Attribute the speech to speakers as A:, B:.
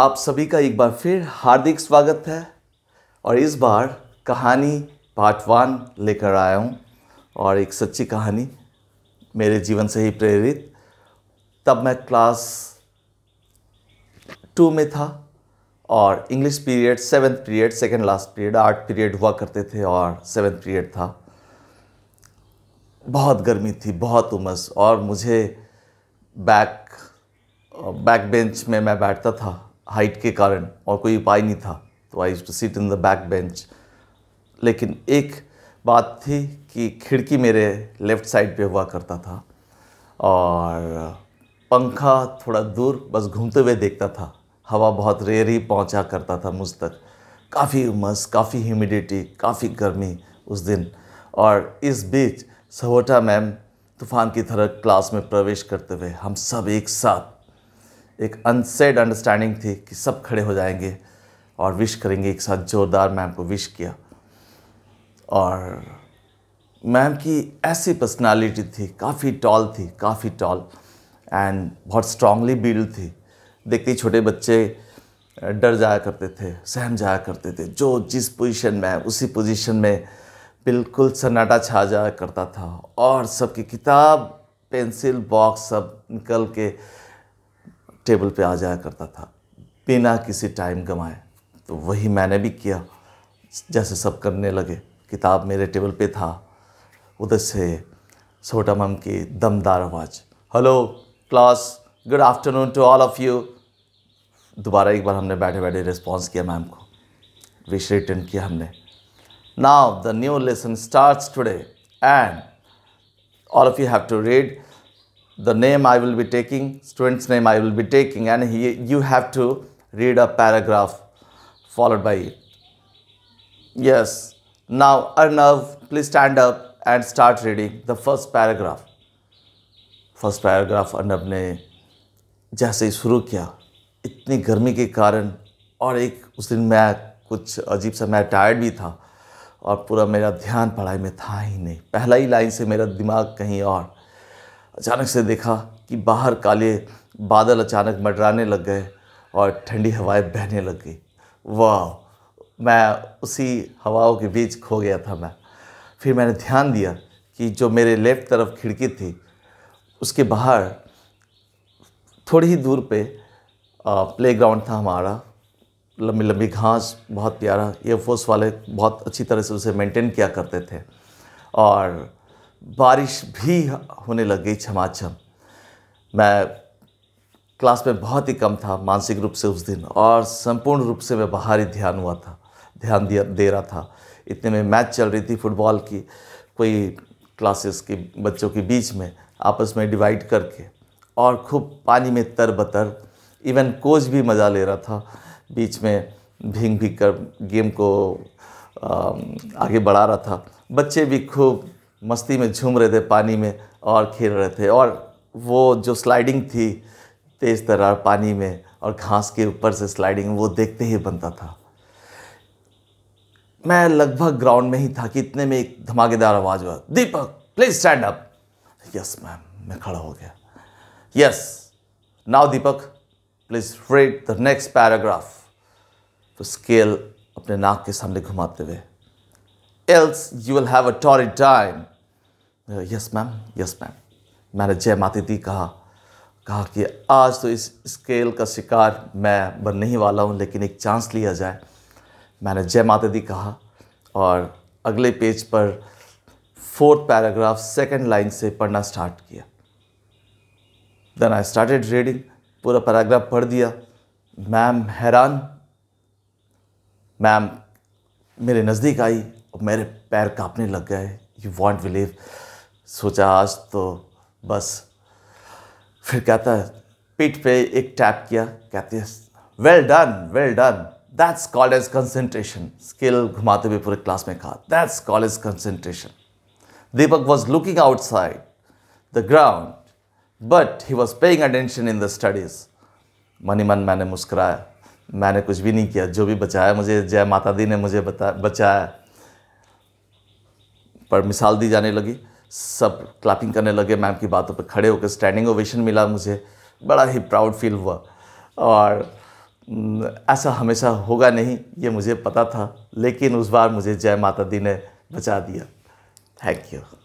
A: आप सभी का एक बार फिर हार्दिक स्वागत है और इस बार कहानी पार्ट वन लेकर आया हूँ और एक सच्ची कहानी मेरे जीवन से ही प्रेरित तब मैं क्लास टू में था और English period seventh period second last period art period हुआ करते थे और सेवन्थ पीरियड था बहुत गर्मी थी बहुत उमस और मुझे बैक बैक बेंच में मैं बैठता था हाइट के कारण और कोई उपाय नहीं था तो I to sit in the back bench लेकिन एक बात थी कि खिड़की मेरे लेफ़्ट साइड पे हुआ करता था और पंखा थोड़ा दूर बस घूमते हुए देखता था हवा बहुत रेयर ही पहुँचा करता था मुझ तक काफ़ी उमस काफ़ी ह्यूमिडिटी काफ़ी गर्मी उस दिन और इस बीच सहोटा मैम तूफ़ान की तरह क्लास में प्रवेश करते हुए हम सब एक साथ एक अनसेड अंडरस्टैंडिंग थी कि सब खड़े हो जाएंगे और विश करेंगे एक साथ जोरदार मैम को विश किया और मैम की ऐसी पर्सनालिटी थी काफ़ी टॉल थी काफ़ी टॉल एंड बहुत स्ट्रांगली बिल्ड थी देखते ही छोटे बच्चे डर जाया करते थे सहम जाया करते थे जो जिस पोजीशन में उसी पोजीशन में बिल्कुल सन्नाटा छा जाया करता था और सबकी किताब पेंसिल बॉक्स सब निकल के टेबल पे आ जाया करता था बिना किसी टाइम गंवाए तो वही मैंने भी किया जैसे सब करने लगे किताब मेरे टेबल पे था उधर से छोटा मम की दमदार आवाज़ hello class good afternoon to all of you दोबारा एक बार हमने बैठे बैठे रिस्पॉन्स किया मैम को विश रिटर्न किया हमने now the new lesson start today and all of you have to read the name I will be taking, student's name I will be taking and he, you have to read a paragraph followed by it. Yes. Now Arnav, please stand up and start reading the first paragraph. First paragraph, Arnav ne jaise shuru kiya, itni garmi ke karan aur ek us din main मैं कुछ अजीब सा मैं tired भी था और पूरा मेरा ध्यान पढ़ाई में था ही नहीं पहला ही लाइन से मेरा दिमाग कहीं और अचानक से देखा कि बाहर काले बादल अचानक मडराने लग गए और ठंडी हवाएं बहने लग गई वाह मैं उसी हवाओं के बीच खो गया था मैं फिर मैंने ध्यान दिया कि जो मेरे लेफ़्ट तरफ खिड़की थी उसके बाहर थोड़ी ही दूर पे प्ले ग्राउंड था हमारा लंबी लंबी घास बहुत प्यारा एयरफोर्स वाले बहुत अच्छी तरह से उसे मेंटेन किया करते थे और बारिश भी होने लग गई छमाछम मैं क्लास में बहुत ही कम था मानसिक रूप से उस दिन और संपूर्ण रूप से मैं बाहर ही ध्यान हुआ था ध्यान दिया दे रहा था इतने में मैच चल रही थी फुटबॉल की कोई क्लासेस के बच्चों के बीच में आपस में डिवाइड करके और खूब पानी में तर बतर इवन कोच भी मज़ा ले रहा था बीच में भींग भीग कर गेम को आगे बढ़ा रहा था बच्चे भी खूब मस्ती में झूम रहे थे पानी में और खेल रहे थे और वो जो स्लाइडिंग थी तेज़ तरह पानी में और घास के ऊपर से स्लाइडिंग वो देखते ही बनता था मैं लगभग ग्राउंड में ही था कि इतने में एक धमाकेदार आवाज़ हुआ Deepak please stand up yes ma'am मैं खड़ा हो गया yes now Deepak please read the next paragraph तो स्केल अपने नाक के सामने घुमाते हुए else you will have a sorry time yes ma'am yes ma'am मैंने जय माती दी कहा कहा कि आज तो इस स्केल का शिकार मैं बनने ही वाला हूँ लेकिन एक चांस लिया जाए मैंने जय माता दी कहा और अगले पेज पर फोर्थ पैराग्राफ सेकंड लाइन से पढ़ना स्टार्ट किया देन आई स्टार्टेड रीडिंग पूरा पैराग्राफ पढ़ दिया मैम हैरान मैम मेरे नज़दीक आई और मेरे पैर कांपने लग गए यू वॉन्ट बिलीव सोचा आज तो बस फिर कहता है पीठ पे एक टैप किया कहती है well done well done that's called concentration skill घुमाते हुए पूरे क्लास में कहा that's called concentration Deepak was looking outside the ground but he was paying attention in the studies मनी मन मैंने मुस्कुराया मैंने कुछ भी नहीं किया जो भी बचाया मुझे जय माता दी ने मुझे बता बचाया पर मिसाल दी जाने लगी सब क्लैपिंग करने लगे मैम की बातों पर खड़े होकर स्टैंडिंग ओवेशन मिला मुझे बड़ा ही प्राउड फील हुआ और ऐसा हमेशा होगा नहीं ये मुझे पता था लेकिन उस बार मुझे जय माता दी ने बचा दिया थैंक यू